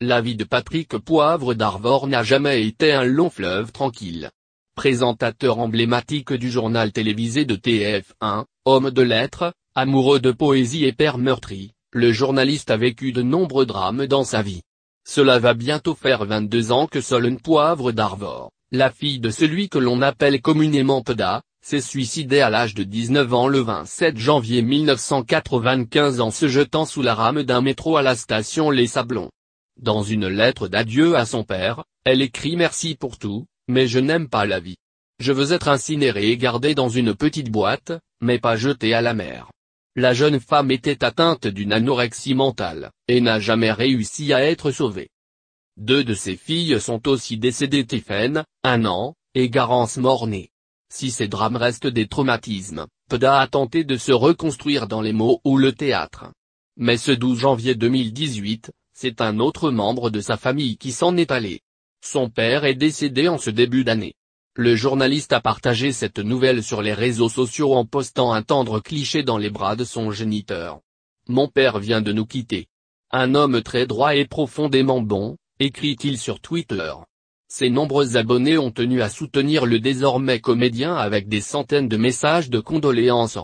La vie de Patrick Poivre d'Arvor n'a jamais été un long fleuve tranquille. Présentateur emblématique du journal télévisé de TF1, homme de lettres, amoureux de poésie et père meurtri, le journaliste a vécu de nombreux drames dans sa vie. Cela va bientôt faire 22 ans que Solène Poivre d'Arvor, la fille de celui que l'on appelle communément Peda, s'est suicidée à l'âge de 19 ans le 27 janvier 1995 en se jetant sous la rame d'un métro à la station Les Sablons. Dans une lettre d'adieu à son père, elle écrit Merci pour tout, mais je n'aime pas la vie. Je veux être incinérée et gardée dans une petite boîte, mais pas jetée à la mer. La jeune femme était atteinte d'une anorexie mentale, et n'a jamais réussi à être sauvée. Deux de ses filles sont aussi décédées Tiffen, un an, et Garance Mornay. Si ces drames restent des traumatismes, Peda a tenté de se reconstruire dans les mots ou le théâtre. Mais ce 12 janvier 2018, c'est un autre membre de sa famille qui s'en est allé. Son père est décédé en ce début d'année. Le journaliste a partagé cette nouvelle sur les réseaux sociaux en postant un tendre cliché dans les bras de son géniteur. Mon père vient de nous quitter. Un homme très droit et profondément bon, écrit-il sur Twitter. Ses nombreux abonnés ont tenu à soutenir le désormais comédien avec des centaines de messages de condoléances